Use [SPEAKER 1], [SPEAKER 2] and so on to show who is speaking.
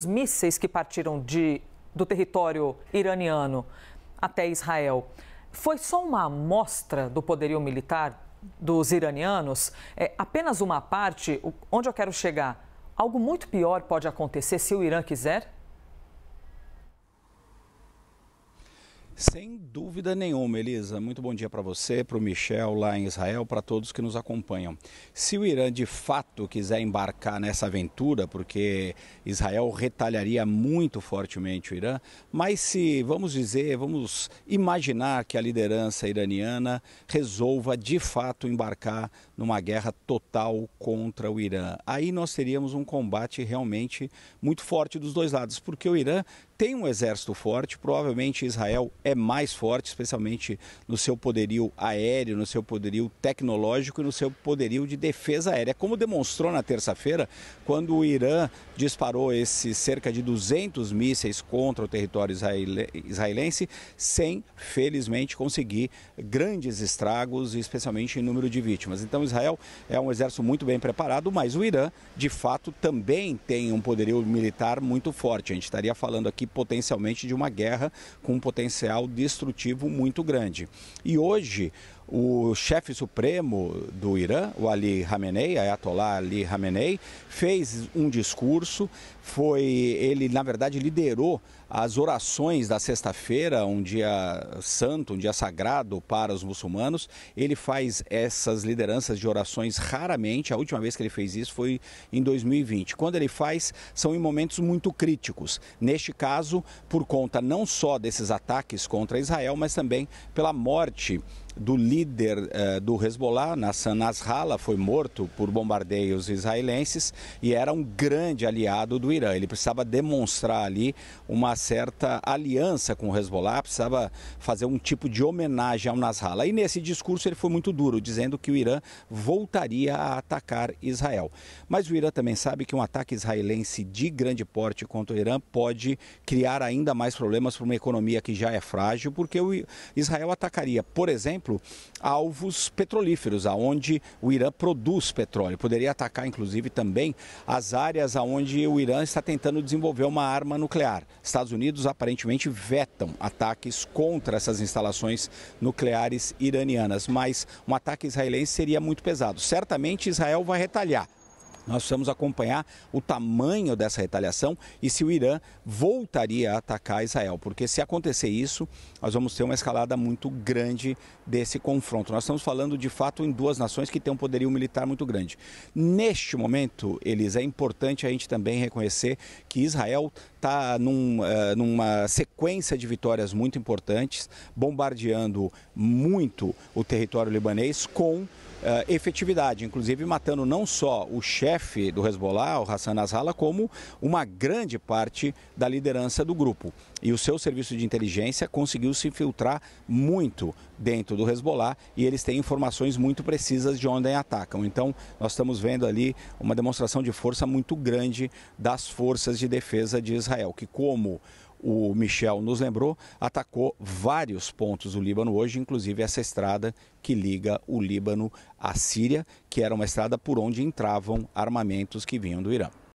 [SPEAKER 1] Os mísseis que partiram de, do território iraniano até Israel foi só uma amostra do poderio militar dos iranianos? É apenas uma parte? Onde eu quero chegar? Algo muito pior pode acontecer se o Irã quiser? Sem dúvida nenhuma, Elisa. Muito bom dia para você, para o Michel lá em Israel, para todos que nos acompanham. Se o Irã de fato quiser embarcar nessa aventura, porque Israel retalharia muito fortemente o Irã, mas se, vamos dizer, vamos imaginar que a liderança iraniana resolva de fato embarcar numa guerra total contra o Irã, aí nós teríamos um combate realmente muito forte dos dois lados, porque o Irã tem um exército forte, provavelmente Israel é mais forte, especialmente no seu poderio aéreo, no seu poderio tecnológico e no seu poderio de defesa aérea, como demonstrou na terça-feira, quando o Irã disparou esses cerca de 200 mísseis contra o território israelense, sem, felizmente, conseguir grandes estragos, especialmente em número de vítimas. Então, Israel é um exército muito bem preparado, mas o Irã, de fato, também tem um poderio militar muito forte. A gente estaria falando aqui potencialmente de uma guerra com um potencial destrutivo muito grande. E hoje, o chefe supremo do Irã, o Ali Khamenei, Ayatollah Ali Khamenei, fez um discurso, foi ele na verdade liderou as orações da sexta-feira, um dia santo, um dia sagrado para os muçulmanos. Ele faz essas lideranças de orações raramente. A última vez que ele fez isso foi em 2020. Quando ele faz, são em momentos muito críticos. Neste caso, por conta não só desses ataques contra Israel, mas também pela morte do líder uh, do Hezbollah, Nassan Nasrallah, foi morto por bombardeios israelenses e era um grande aliado do Irã. Ele precisava demonstrar ali uma certa aliança com o Hezbollah, precisava fazer um tipo de homenagem ao Nasrallah. E nesse discurso ele foi muito duro, dizendo que o Irã voltaria a atacar Israel. Mas o Irã também sabe que um ataque israelense de grande porte contra o Irã pode criar ainda mais problemas para uma economia que já é frágil, porque o Israel atacaria, por exemplo, exemplo, alvos petrolíferos, aonde o Irã produz petróleo. Poderia atacar, inclusive, também as áreas aonde o Irã está tentando desenvolver uma arma nuclear. Estados Unidos aparentemente vetam ataques contra essas instalações nucleares iranianas, mas um ataque israelense seria muito pesado. Certamente Israel vai retalhar nós precisamos acompanhar o tamanho dessa retaliação e se o Irã voltaria a atacar Israel, porque se acontecer isso, nós vamos ter uma escalada muito grande desse confronto. Nós estamos falando de fato em duas nações que têm um poderio militar muito grande. Neste momento, eles é importante a gente também reconhecer que Israel está num, eh, numa sequência de vitórias muito importantes, bombardeando muito o território libanês com Uh, efetividade, inclusive matando não só o chefe do Hezbollah, o Hassan Nasrallah, como uma grande parte da liderança do grupo. E o seu serviço de inteligência conseguiu se infiltrar muito dentro do Hezbollah e eles têm informações muito precisas de onde atacam. Então, nós estamos vendo ali uma demonstração de força muito grande das forças de defesa de Israel, que como o Michel nos lembrou, atacou vários pontos do Líbano hoje, inclusive essa estrada que liga o Líbano à Síria, que era uma estrada por onde entravam armamentos que vinham do Irã.